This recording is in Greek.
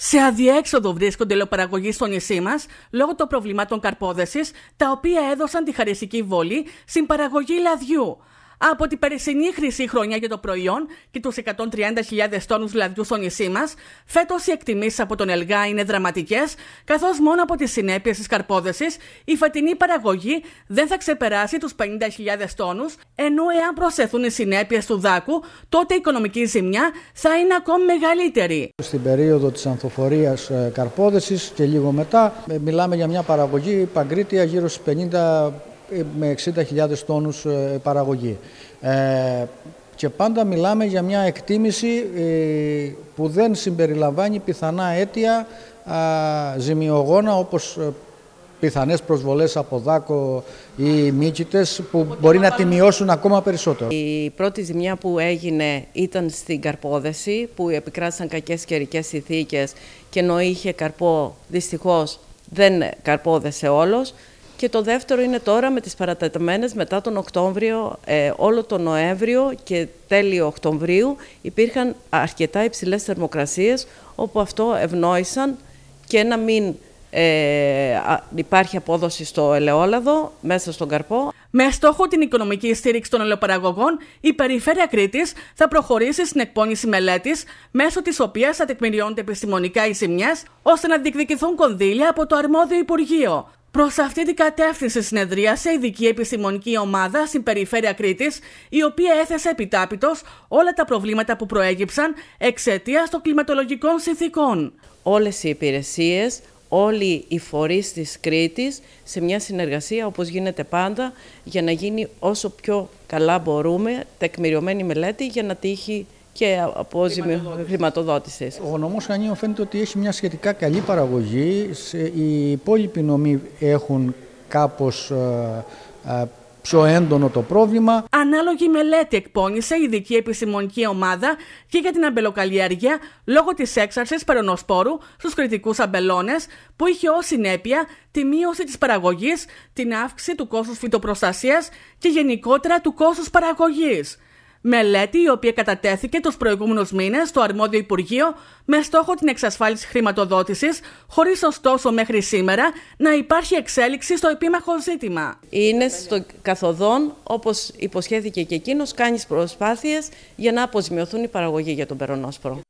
Σε αδιέξοδο βρίσκονται λοπαραγωγοί στο νησί μας λόγω των προβλημάτων καρπόδεσης, τα οποία έδωσαν τη χαριστική βολή στην παραγωγή λαδιού από την περσινή χρυσή χρονιά για το προϊόν και τους 130.000 τόνους λαδιού στο νησί μας, φέτος οι εκτιμήσεις από τον Ελγά είναι δραματικές, καθώς μόνο από τις συνέπειες της καρπόδεσης η φετινή παραγωγή δεν θα ξεπεράσει τους 50.000 τόνους, ενώ εάν προσθεθούν οι συνέπειες του δάκου, τότε η οικονομική ζημιά θα είναι ακόμη μεγαλύτερη. Στην περίοδο της ανθοφορίας ε, καρπόδεσης και λίγο μετά, ε, μιλάμε για μια παραγωγή παγκρίτια γύρω στι 50 με 60.000 τόνους ε, παραγωγή. Ε, και πάντα μιλάμε για μια εκτίμηση ε, που δεν συμπεριλαμβάνει πιθανά αίτια ζημιογόνα όπως πιθανές προσβολές από δάκο ή μήκητες που μπορεί να τη μειώσουν ακόμα περισσότερο. Η πρώτη ζημιά που έγινε ήταν στην καρπόδεση που επικράτησαν κακές καιρικέ συνθήκες και ενώ είχε καρπό δυστυχώς δεν καρπόδεσε όλος. Και το δεύτερο είναι τώρα με τις παρατεταμένες μετά τον Οκτώβριο, ε, όλο τον Νοέμβριο και τέλειο Οκτωβρίου υπήρχαν αρκετά υψηλές θερμοκρασίες όπου αυτό ευνόησαν και να μην ε, υπάρχει απόδοση στο ελαιόλαδο μέσα στον καρπό. Με στόχο την οικονομική στήριξη των ελαιοπαραγωγών, η Περιφέρεια Κρήτης θα προχωρήσει στην εκπόνηση μελέτης, μέσω της οποίας θα τεκμηριώνεται επιστημονικά οι ζημιές, ώστε να διεκδικηθούν κονδύλια από το αρμόδιο Υπουργείο. Προς αυτή την κατεύθυνση συνεδρίασε ειδική επιστημονική ομάδα στην περιφέρεια Κρήτης, η οποία έθεσε επιτάπητος όλα τα προβλήματα που προέγυψαν εξαιτίας των κλιματολογικών συνθήκων. Όλες οι υπηρεσίες, όλοι οι φορείς της Κρήτης σε μια συνεργασία όπως γίνεται πάντα για να γίνει όσο πιο καλά μπορούμε τεκμηριωμένη μελέτη για να τύχει και απόζημη χρηματοδότηση. Ο νομός Χανίων φαίνεται ότι έχει μια σχετικά καλή παραγωγή. Οι υπόλοιποι νομοί έχουν κάπως ε, ε, πιο έντονο το πρόβλημα. Ανάλογη μελέτη εκπώνησε η ειδική επιστημονική ομάδα και για την αμπελοκαλλιέργεια λόγω της έξαρσης περονοσπόρου στους κριτικούς αμπελώνες, που είχε ως συνέπεια τη μείωση της παραγωγής, την αύξηση του κόστους φυτοπροστασίας... και γενικότερα του κόστους παραγωγής. Μελέτη η οποία κατατέθηκε τους προηγούμενους μήνες στο αρμόδιο Υπουργείο με στόχο την εξασφάλιση χρηματοδότησης, χωρίς ωστόσο μέχρι σήμερα να υπάρχει εξέλιξη στο επίμαχο ζήτημα. Είναι στο καθοδόν, όπως υποσχέθηκε και εκείνος, κάνεις προσπάθειες για να αποζημιωθούν οι παραγωγοί για τον περονόσπρο.